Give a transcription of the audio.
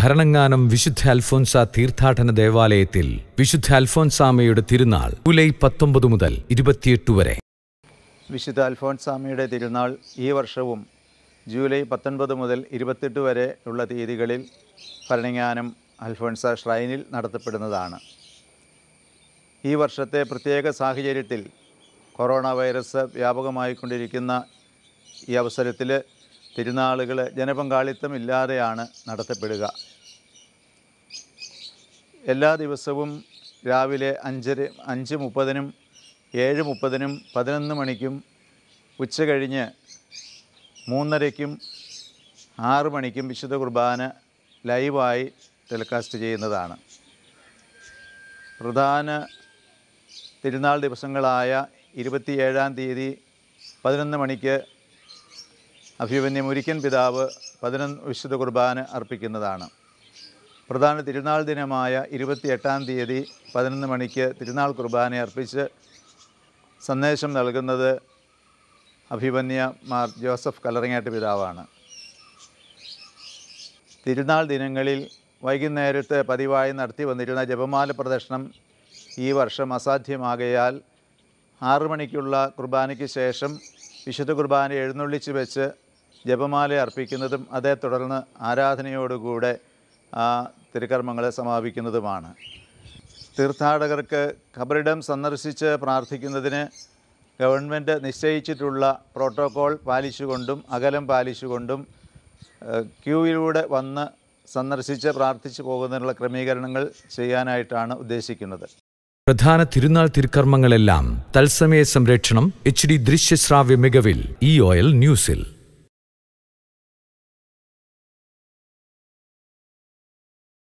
ഭരണങ്ങാനം വിശുദ്ധ അൽഫോൻസ തീർത്ഥാടന ദേവാലയത്തിൽ വിശുദ്ധ അൽഫോൻസാമയുടെ തിരുനാൾ ജൂലൈ പത്തൊമ്പത് മുതൽ ഇരുപത്തിയെട്ട് വരെ വിശുദ്ധ അൽഫോൻസാമയുടെ തിരുനാൾ ഈ വർഷവും ജൂലൈ പത്തൊൻപത് മുതൽ ഇരുപത്തിയെട്ട് വരെ ഉള്ള തീയതികളിൽ ഭരണങ്ങാനം അൽഫോൻസ ഷ്രൈനിൽ നടത്തപ്പെടുന്നതാണ് ഈ വർഷത്തെ പ്രത്യേക സാഹചര്യത്തിൽ കൊറോണ വൈറസ് വ്യാപകമായിക്കൊണ്ടിരിക്കുന്ന ഈ അവസരത്തിൽ പെരുന്നാളുകൾ ജനപങ്കാളിത്തം ഇല്ലാതെയാണ് നടത്തപ്പെടുക എല്ലാ ദിവസവും രാവിലെ അഞ്ചര അഞ്ച് മുപ്പതിനും ഏഴ് മുപ്പതിനും പതിനൊന്ന് മണിക്കും ഉച്ച കഴിഞ്ഞ് മൂന്നരയ്ക്കും ആറ് മണിക്കും വിശുദ്ധ കുർബാന ലൈവായി ടെലികാസ്റ്റ് ചെയ്യുന്നതാണ് പ്രധാന തിരുനാൾ ദിവസങ്ങളായ ഇരുപത്തിയേഴാം തീയതി പതിനൊന്ന് മണിക്ക് അഭിവന്യ ഒരിക്കൽ പിതാവ് പതിനൊന്ന് വിശുദ്ധ കുർബാന അർപ്പിക്കുന്നതാണ് പ്രധാന തിരുനാൾ ദിനമായ എട്ടാം തീയതി പതിനൊന്ന് മണിക്ക് തിരുനാൾ കുർബാന അർപ്പിച്ച് സന്ദേശം നൽകുന്നത് അഭിവന്യ മാർ ജോസഫ് കലറിങ്ങാട്ട് പിതാവാണ് തിരുനാൾ ദിനങ്ങളിൽ വൈകുന്നേരത്തെ പതിവായി നടത്തി വന്നിരുന്ന ജപമാല പ്രദർശനം ഈ വർഷം അസാധ്യമാകയാൽ ആറു മണിക്കുള്ള കുർബാനയ്ക്ക് ശേഷം വിശുദ്ധ കുർബാന എഴുന്നള്ളിച്ച് വെച്ച് ജപമാല അർപ്പിക്കുന്നതും അതേ തുടർന്ന് ആരാധനയോടുകൂടെ ആ തിരുക്കർമ്മങ്ങളെ സമാപിക്കുന്നതുമാണ് തീർത്ഥാടകർക്ക് ഖബറിടം സന്ദർശിച്ച് പ്രാർത്ഥിക്കുന്നതിന് ഗവൺമെൻറ് നിശ്ചയിച്ചിട്ടുള്ള പ്രോട്ടോകോൾ പാലിച്ചുകൊണ്ടും അകലം പാലിച്ചുകൊണ്ടും ക്യൂയിലൂടെ വന്ന് സന്ദർശിച്ച് പ്രാർത്ഥിച്ചു പോകുന്നതിനുള്ള ക്രമീകരണങ്ങൾ ചെയ്യാനായിട്ടാണ് ഉദ്ദേശിക്കുന്നത് പ്രധാന തിരുനാൾ തിരുക്കർമ്മങ്ങളെല്ലാം തത്സമയ സംരക്ഷണം എച്ച് ഡി ദൃശ്യശ്രാവ്യ മികവിൽ ഇ ഓ എൽ ന്യൂസിൽ